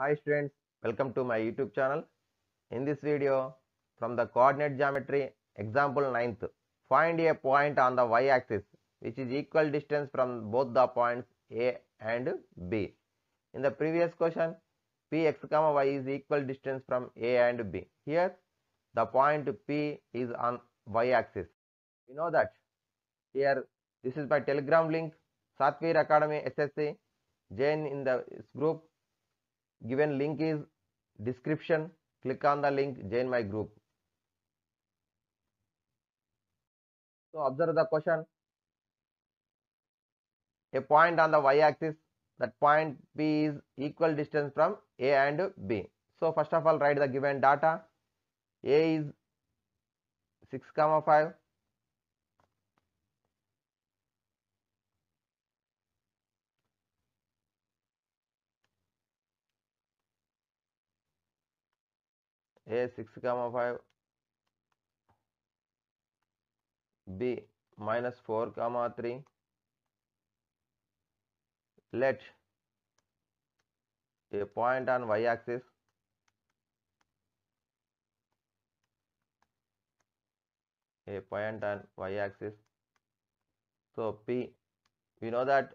Hi students, welcome to my YouTube channel. In this video, from the coordinate geometry, example 9th, find a point on the y-axis which is equal distance from both the points A and B. In the previous question, Px, y is equal distance from A and B. Here, the point P is on y-axis. We know that. Here, this is my telegram link, Satvir Academy SSC, Jane in the group given link is description click on the link join my group so observe the question a point on the y-axis that point P is equal distance from A and B. So first of all write the given data. A is 6 comma 5 a 6 comma 5 b minus 4 comma 3 let a point on y axis a point on y axis so p we know that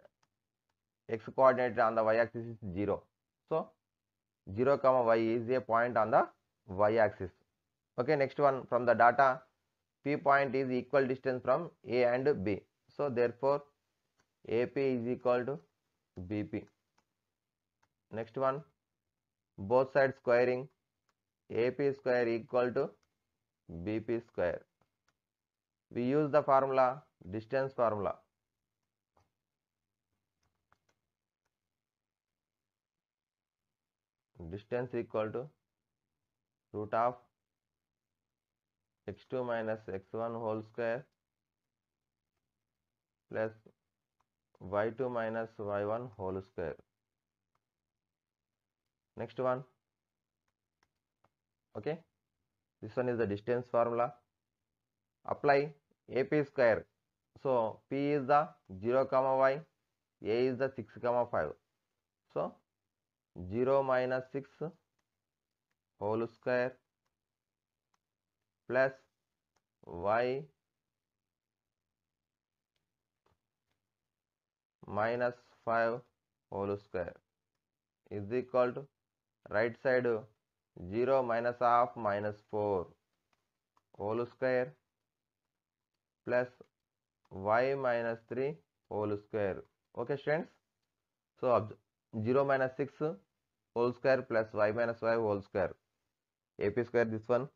x coordinate on the y axis is 0 so 0 comma y is a point on the y axis okay next one from the data p point is equal distance from a and b so therefore ap is equal to bp next one both sides squaring ap square equal to bp square we use the formula distance formula distance equal to root of x2 minus x1 whole square plus y2 minus y1 whole square. Next one, okay, this one is the distance formula. Apply ap square. So p is the 0 comma y, a is the 6 comma 5. So 0 minus 6 whole square plus y minus five whole square is equal to right side zero minus half minus four whole square plus y minus three whole square okay students so अब zero minus six whole square plus y minus five whole square AP square this one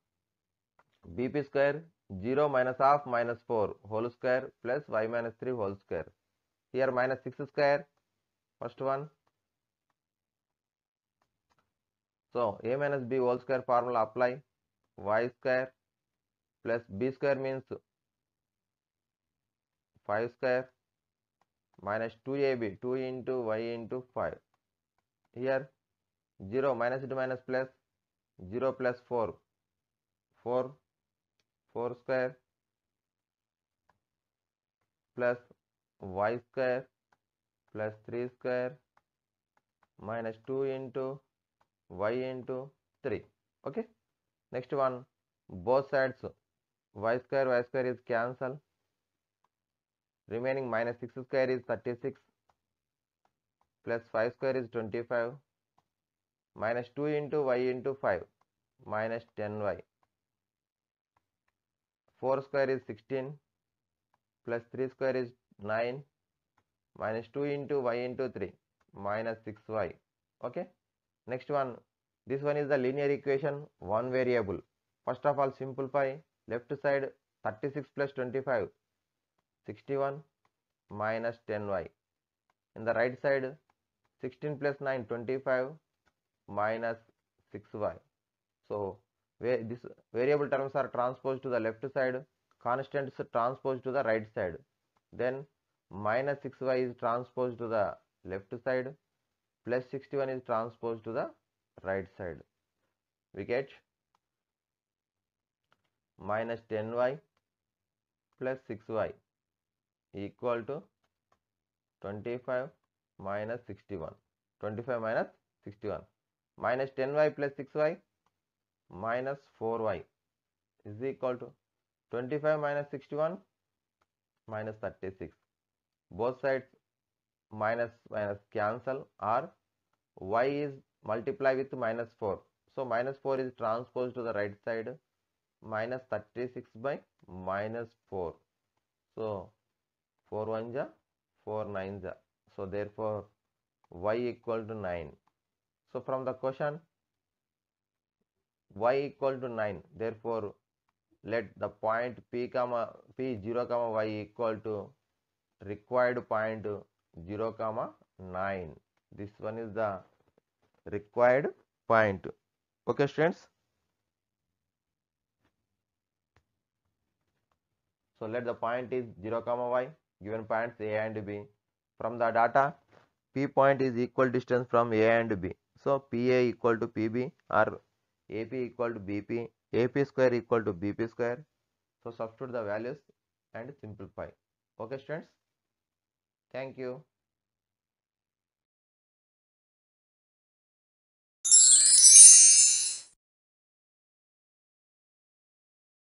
BP square 0 minus half minus 4 whole square plus y minus 3 whole square here minus 6 square first one so a minus b whole square formula apply y square plus b square means 5 square minus 2ab 2 into y into 5 here 0 minus into minus plus 0 plus 4 4 4 square plus y square plus 3 square minus 2 into y into 3 okay next one both sides y square y square is cancel remaining minus 6 square is 36 plus 5 square is 25 minus 2 into y into 5 minus 10y 4 square is 16 plus 3 square is 9 minus 2 into y into 3 minus 6y okay next one this one is the linear equation one variable first of all simplify left side 36 plus 25 61 minus 10y in the right side 16 plus 9 25 minus 6y. So where this variable terms are transposed to the left side, constants transposed to the right side. Then minus 6y is transposed to the left side, plus 61 is transposed to the right side. We get minus 10y plus 6y equal to 25 minus 61 25 minus 61 minus 10y plus 6y minus 4y is equal to 25 minus 61 minus 36 both sides minus minus cancel or y is multiply with minus 4 so minus 4 is transposed to the right side minus 36 by minus 4 so 4 1 ja 4 9 so therefore y equal to 9 so from the question y equal to 9 therefore let the point p comma p 0 comma y equal to required point 0 comma 9 this one is the required point okay students so let the point is 0 comma y given points a and b from the data p point is equal distance from a and b so PA equal to PB or AP equal to BP, AP square equal to BP square. So substitute the values and simplify. Okay students. Thank you.